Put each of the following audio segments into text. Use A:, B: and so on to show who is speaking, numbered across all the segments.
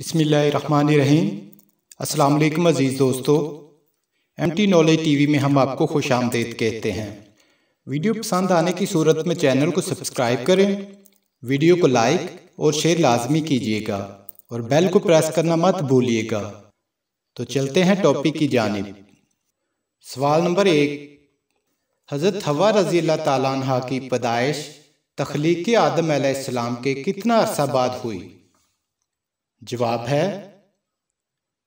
A: अस्सलाम वालेकुम अज़ीज़ दोस्तों एम टी नॉलेज टीवी में हम आपको खुश आमदेद कहते हैं वीडियो पसंद आने की सूरत में चैनल को सब्सक्राइब करें वीडियो को लाइक और शेयर लाजमी कीजिएगा और बेल को प्रेस करना मत भूलिएगा तो चलते हैं टॉपिक की जानब सवाल नंबर एक हज़रत हवा रजी अल्लाह की पैदाइश तख्लीक आदम के कितना अरसा बाद हुई जवाब है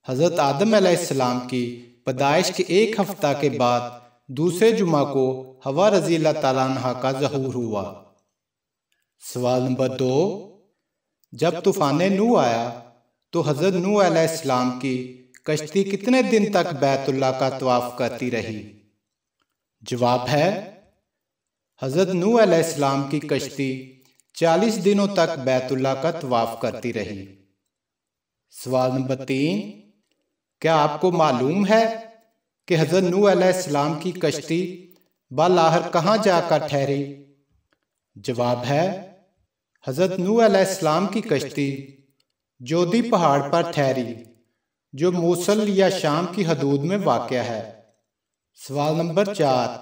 A: हज़रत आदम आसमाम की पैदाइश के एक हफ्ता के बाद दूसरे जुमा को हवा रजी तला का जहूर हुआ सवाल नंबर दो जब तूफान नू आया तो हज़रत नू आसमाम की कश्ती कितने दिन तक बैतुल्ला का तवाफ़ करती रही जवाब है हज़रत नू आसमाम की कश्ती चालीस दिनों तक बैतुल्ला का तवाफ़ करती रही सवाल नंबर तीन क्या आपको मालूम है कि हजरत नू सलाम की कश्ती बालाहर कहाँ जाकर ठहरी जवाब है हजरत नू सलाम की कश्ती जोधी पहाड़ पर ठहरी जो मूसल या शाम की हदूद में वाक़ है सवाल नंबर चार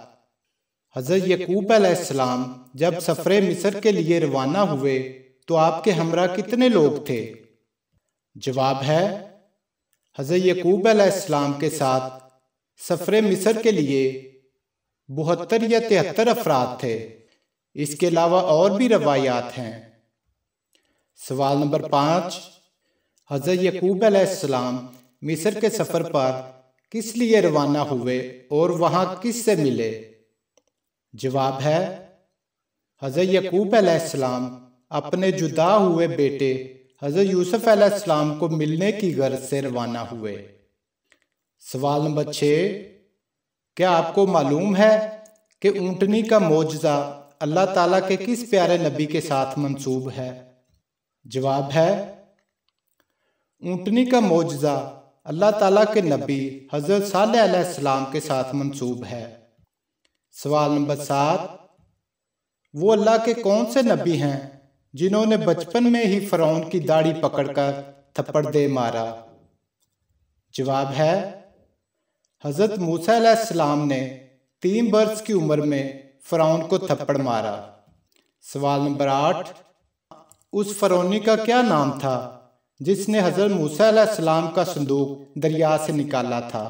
A: हज़रत यकूब अलैहिस्सलाम जब सफ़र मिस्र के लिए रवाना हुए तो आपके हमरा कितने लोग थे जवाब है हज़र यकूब अलैहिस्सलाम के साथ सफरे मिस्र के लिए बहत्तर या तिहत्तर अफराद थे इसके अलावा और भी रवायात हैं सवाल नंबर पाँच हज़र यकूब अलैहिस्सलाम मिस्र के सफ़र पर किस लिए रवाना हुए और वहाँ किस से मिले जवाब है हज़र यकूब अलैहिस्सलाम अपने जुदा हुए बेटे हज़रत यूसुफ अलैहिस्सलाम को मिलने की गर्ज से रवाना हुए सवाल नंबर छः क्या आपको मालूम है कि ऊँटनी का मुआजा अल्लाह ताला के किस प्यारे नबी के साथ मंसूब है जवाब है ऊँटनी का मुआजा अल्लाह ताला के नबी हज़रत सलाम के साथ मंसूब है सवाल नंबर सात वो अल्लाह के कौन से नबी हैं जिन्होंने बचपन में ही फ़रौन की दाढ़ी पकड़कर थप्पड़ दे मारा जवाब है हज़रत मूसा ने तीन वर्ष की उम्र में फ़रौन को थप्पड़ मारा सवाल नंबर आठ उस फ़रौनी का क्या नाम था जिसने हज़रत मूसा का संदूक दरिया से निकाला था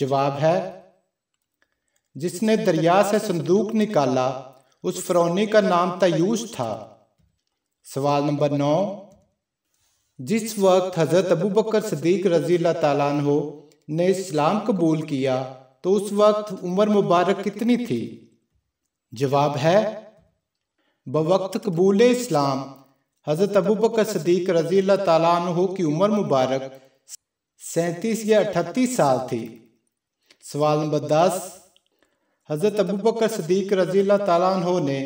A: जवाब है जिसने दरिया से संदूक निकाला उस फ़रौनी का नाम तयूस था सवाल नंबर नौ जिस वक्त हज़रत अबू बकर सदीक रजी तला ने इस्लाम कबूल किया तो उस वक्त उम्र मुबारक कितनी थी जवाब है बवक्त कबूल इस्लाम हज़रत अबू बकर सदीक रजी तला की उम्र मुबारक सैतीस या अठतीस साल थी सवाल नंबर दस हज़रत अबू बकर सदीक रजी तला ने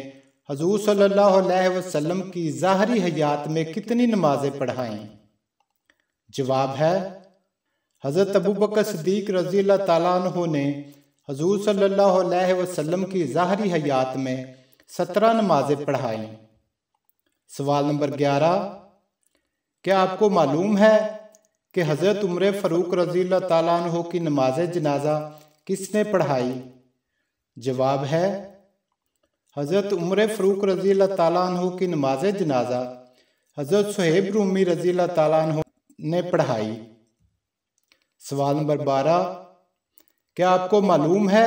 A: हजूर सल्लल्लाहु वसल्लम की ज़ाहरी हयात में कितनी नमाजें पढ़ाएं जवाब है हज़रत अबू बकर सदीक रजी तु ने हजूर सल्लल्लाहु अलैहि वसल्लम की ज़ाहरी हयात में सत्रह नमाजें पढ़ाएं सवाल नंबर ग्यारह क्या आपको मालूम है कि हज़रत उम्र फ़रूक रजी तु की नमाज जनाजा किसने पढ़ाई जवाब है हज़रत उम्र फ़रूक रज़ी तु की नमाज जनाजा हज़रत सुहेब रूमी रज़ी तु ने पढ़ाई सवाल नंबर बारह क्या आपको मालूम है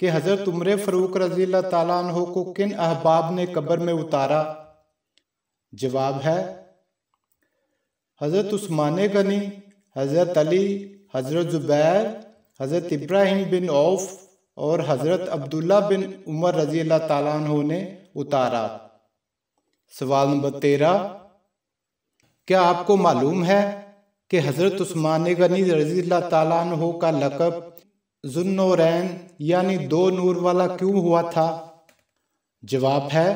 A: कि हज़रत उम्र फ़रूक रज़ी तु को किन अहबाब ने कब्र में उतारा जवाब है हज़रत उस्मान गनी हज़रत अली हज़रत ज़ुबैर हज़रत इब्राहिम बिन औफ और हज़रत अब्दुल्ला बिन उमर रजी अल्लाह तु ने उतारा सवाल नंबर तेरह क्या आपको मालूम है कि हज़रत स्मान गनी रजी अल्लाह तु का लकब जुन्नोरैन यानी दो नूर वाला क्यों हुआ था जवाब है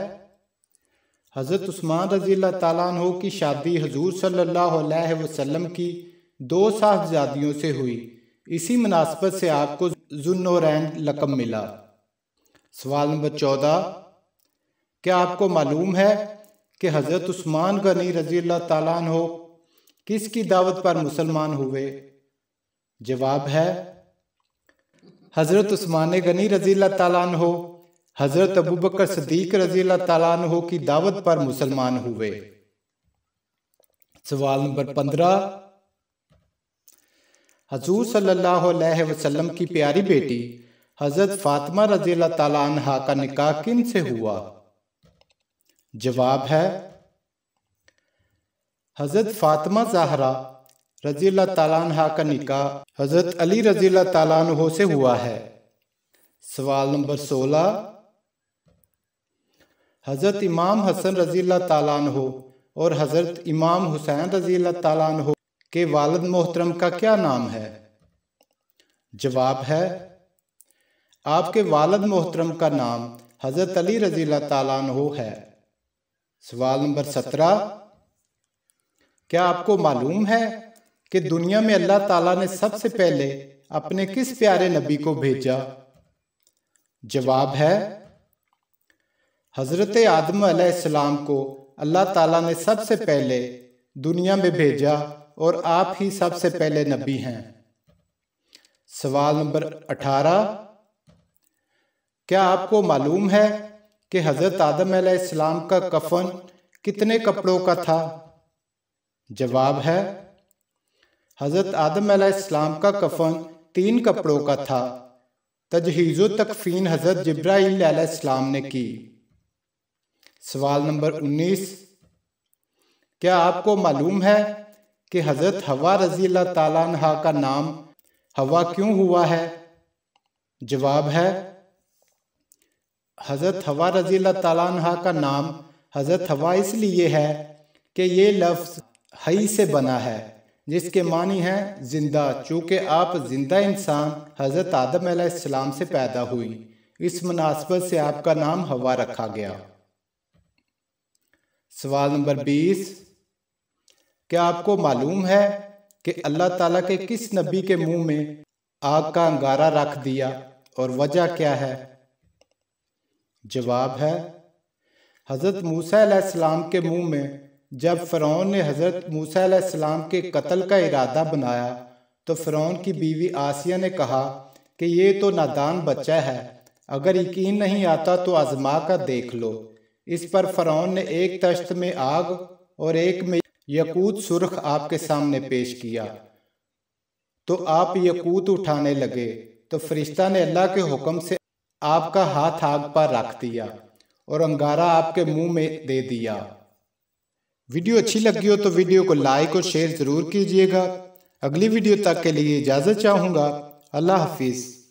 A: हज़रत स्मान रजी अल्लाह तु की शादी हजूर सल्ला वसलम की दो साहबजादियों से हुई इसी मुनासबत से आपको जुन्नोरैन लकम मिला सवाल नंबर चौदह क्या आपको मालूम है कि हज़रत उस्मान गनी रजी अल्लाह तालान हो किसकी दावत पर मुसलमान हुए जवाब है हज़रत उस्मान गनी रजी अल्लाह तालान हो हज़रत अबू बकर सदीक रजी अल्लाह तालान हो की दावत पर मुसलमान हुए सवाल नंबर पंद्रह हजूर सल्लल्लाहु की प्यारी बेटी हज़रत फ़ातिमा रजी तला का निकाह किन से हुआ जवाब है हज़रत फ़ातिमा जहरा रजी तला का निकाह हज़रत अली रजी तला से हुआ है सवाल नंबर सोलह हज़रत इमाम हसन रजी तला और हज़रत इमाम हुसैन रजील तला कि वालद मोहतरम का क्या नाम है जवाब है आपके वालद मोहतरम का नाम हज़रत अली रज़ी तु है सवाल नंबर सत्रह क्या आपको मालूम है कि दुनिया में अल्लाह ताला ने सबसे पहले अपने किस प्यारे नबी को भेजा जवाब है हज़रत आदम को अल्लाह ताला ने सबसे पहले दुनिया में भेजा और आप ही सबसे पहले नबी हैं सवाल नंबर अठारह क्या आपको मालूम है कि हज़रत आदम अलैहिस्सलाम का कफन कितने कपड़ों का था जवाब है हज़रत आदम अलैहिस्सलाम का कफन तीन कपड़ों का था तजहीज़ तकफीन हज़रत अलैहिस्सलाम ने की सवाल नंबर उन्नीस क्या आपको मालूम है कि हज़रत हवा रज़ी तहा का नाम हवा क्यों हुआ है जवाब है हज़रत हवा रज़ी तहा का नाम हज़रत हवा इसलिए है कि ये लफ्ज़ हई से बना है जिसके मानी है ज़िंदा चूँकि आप ज़िंदा इंसान हज़रत आदम सलाम से पैदा हुई इस मुनासबत से आपका नाम हवा रखा गया सवाल नंबर बीस क्या आपको मालूम है कि अल्लाह ताला के किस नबी के मुंह में आग का अंगारा रख दिया और वजह क्या है जवाब है हज़रत मूसम के मुंह में जब फ़िरौन ने हज़रत मूसम के कत्ल का इरादा बनाया तो फ़िरौन की बीवी आसिया ने कहा कि ये तो नादान बच्चा है अगर यकीन नहीं आता तो आजमा कर देख लो इस पर फ़िरौन ने एक तश्त में आग और एक में यकूत सुर्ख आपके सामने पेश किया तो आप यकूत उठाने लगे तो फरिश्ता ने अल्लाह के हुक्म से आपका हाथ आग पर रख दिया और अंगारा आपके मुंह में दे दिया वीडियो अच्छी लगी हो तो वीडियो को लाइक और शेयर ज़रूर कीजिएगा अगली वीडियो तक के लिए इजाज़त चाहूंगा अल्लाह हाफिज़